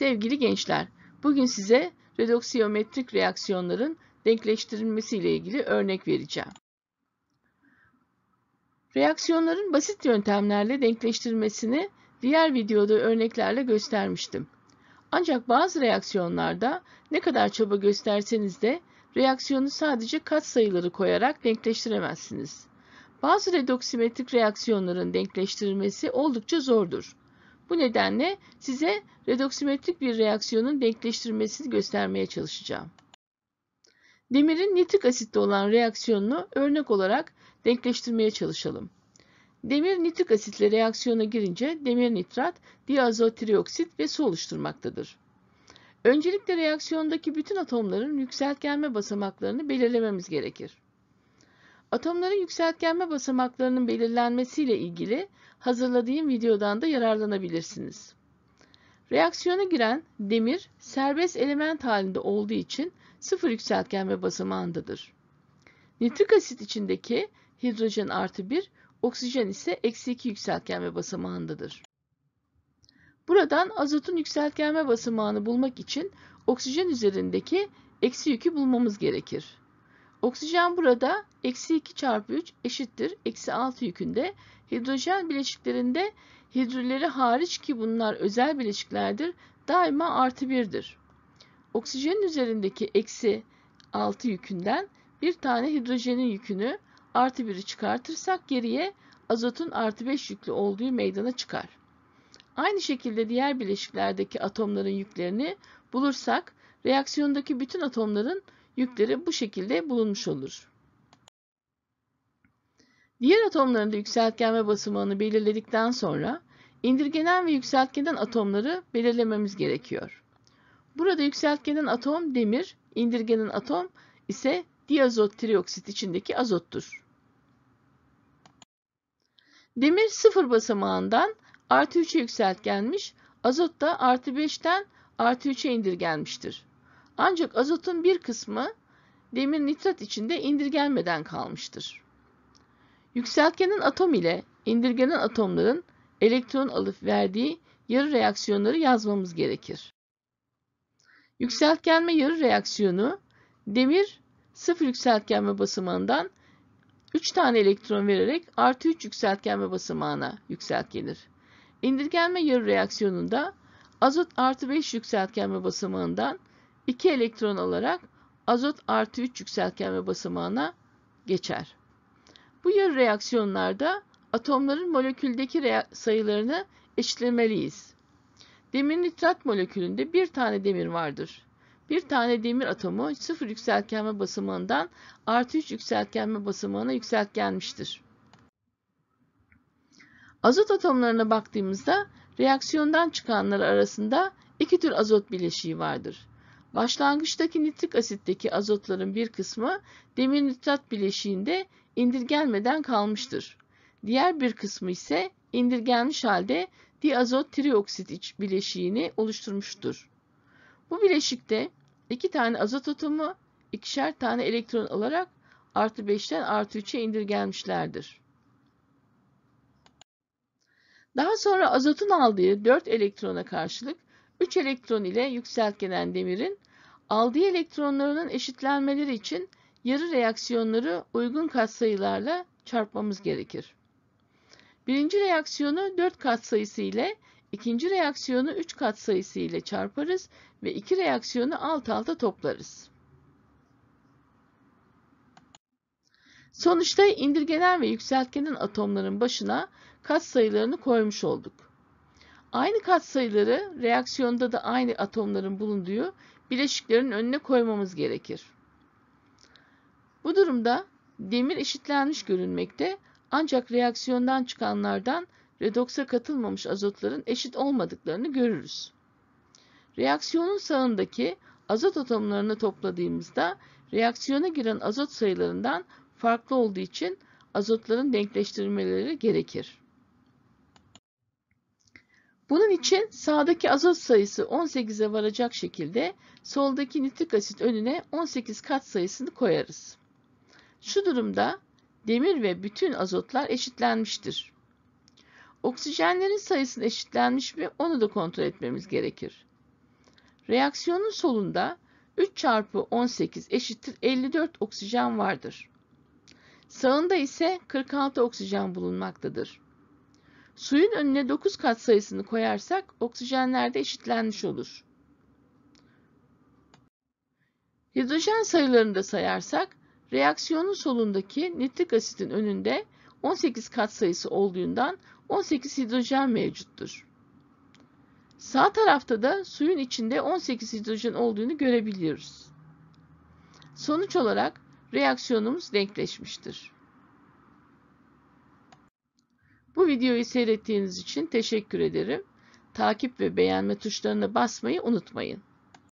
Sevgili gençler, bugün size redoksiyometrik reaksiyonların denkleştirilmesi ile ilgili örnek vereceğim. Reaksiyonların basit yöntemlerle denkleştirilmesini diğer videoda örneklerle göstermiştim. Ancak bazı reaksiyonlarda ne kadar çaba gösterseniz de reaksiyonu sadece kat sayıları koyarak denkleştiremezsiniz. Bazı redoksimetrik reaksiyonların denkleştirilmesi oldukça zordur. Bu nedenle size redoksimetrik bir reaksiyonun denkleştirmesini göstermeye çalışacağım. Demirin nitrik asitle olan reaksiyonunu örnek olarak denkleştirmeye çalışalım. Demir nitrik asitle reaksiyona girince demir nitrat, diazotrioksit ve su oluşturmaktadır. Öncelikle reaksiyondaki bütün atomların yükseltgenme basamaklarını belirlememiz gerekir. Atomların yükseltgenme basamaklarının belirlenmesiyle ilgili hazırladığım videodan da yararlanabilirsiniz. Reaksiyona giren demir serbest element halinde olduğu için sıfır yükseltgenme basamağındadır. Nitrik asit içindeki hidrojen artı 1, oksijen ise eksi 2 yükseltgenme basamağındadır. Buradan azotun yükseltgenme basamağını bulmak için oksijen üzerindeki eksi yükü bulmamız gerekir. Oksijen burada eksi 2 çarpı 3 eşittir. Eksi 6 yükünde. Hidrojen bileşiklerinde hidrürleri hariç ki bunlar özel bileşiklerdir. Daima artı 1'dir. Oksijenin üzerindeki eksi 6 yükünden bir tane hidrojenin yükünü artı 1'i çıkartırsak geriye azotun artı 5 yüklü olduğu meydana çıkar. Aynı şekilde diğer bileşiklerdeki atomların yüklerini bulursak reaksiyondaki bütün atomların yükleri bu şekilde bulunmuş olur. Diğer atomların da yükseltgen ve basamağını belirledikten sonra indirgenen ve yükseltgenen atomları belirlememiz gerekiyor. Burada yükseltgenin atom demir, indirgenin atom ise diazot trioksit içindeki azottur. Demir 0 basamağından artı 3'e yükseltgenmiş, azot da artı 5'ten artı 3'e indirgenmiştir. Ancak azotun bir kısmı demir nitrat içinde indirgenmeden kalmıştır. Yükseltgenin atom ile indirgenin atomların elektron alıp verdiği yarı reaksiyonları yazmamız gerekir. Yükseltgenme yarı reaksiyonu demir sıfır yükseltgenme basamağından 3 tane elektron vererek artı 3 yükseltgenme basamağına yükseltgenir. İndirgenme yarı reaksiyonunda azot artı 5 yükseltgenme basamağından 2 elektron alarak azot artı 3 yükseltgenme basamağına geçer. Bu yarı reaksiyonlarda atomların moleküldeki sayılarını eşitlemeliyiz. Demir nitrat molekülünde bir tane demir vardır. Bir tane demir atomu sıfır yükseltgenme basamağından artı 3 yükseltgenme basamağına yükseltgenmiştir. Azot atomlarına baktığımızda reaksiyondan çıkanlar arasında iki tür azot bileşiği vardır. Başlangıçtaki nitrik asitteki azotların bir kısmı demir nitrat bileşiğinde indirgenmeden kalmıştır. Diğer bir kısmı ise indirgenmiş halde diazot trioksit bileşiğini oluşturmuştur. Bu bileşikte iki tane azot atomu ikişer tane elektron alarak artı 5'ten artı 3'e indirgenmişlerdir. Daha sonra azotun aldığı 4 elektrona karşılık 3 elektron ile yükseltgelen demirin aldığı elektronlarının eşitlenmeleri için yarı reaksiyonları uygun katsayılarla çarpmamız gerekir. Birinci reaksiyonu 4 katsayısı ile ikinci reaksiyonu 3 katsayısı ile çarparız ve iki reaksiyonu alt alta toplarız. Sonuçta indirgenen ve yükseltgenin atomların başına katsayılarını koymuş olduk. Aynı katsayıları reaksiyonda da aynı atomların bulunduğu bileşiklerin önüne koymamız gerekir. Bu durumda demir eşitlenmiş görünmekte ancak reaksiyondan çıkanlardan redoksa katılmamış azotların eşit olmadıklarını görürüz. Reaksiyonun sağındaki azot atomlarını topladığımızda reaksiyona giren azot sayılarından farklı olduğu için azotların denkleştirmeleri gerekir. Bunun için sağdaki azot sayısı 18'e varacak şekilde soldaki nitrik asit önüne 18 kat sayısını koyarız. Şu durumda demir ve bütün azotlar eşitlenmiştir. Oksijenlerin sayısının eşitlenmiş mi onu da kontrol etmemiz gerekir. Reaksiyonun solunda 3 çarpı 18 eşittir 54 oksijen vardır. Sağında ise 46 oksijen bulunmaktadır. Suyun önüne 9 kat sayısını koyarsak oksijenlerde eşitlenmiş olur. Hidrojen sayılarını da sayarsak reaksiyonun solundaki nitrik asitin önünde 18 kat sayısı olduğundan 18 hidrojen mevcuttur. Sağ tarafta da suyun içinde 18 hidrojen olduğunu görebiliyoruz. Sonuç olarak reaksiyonumuz denkleşmiştir. Bu videoyu seyrettiğiniz için teşekkür ederim. Takip ve beğenme tuşlarına basmayı unutmayın.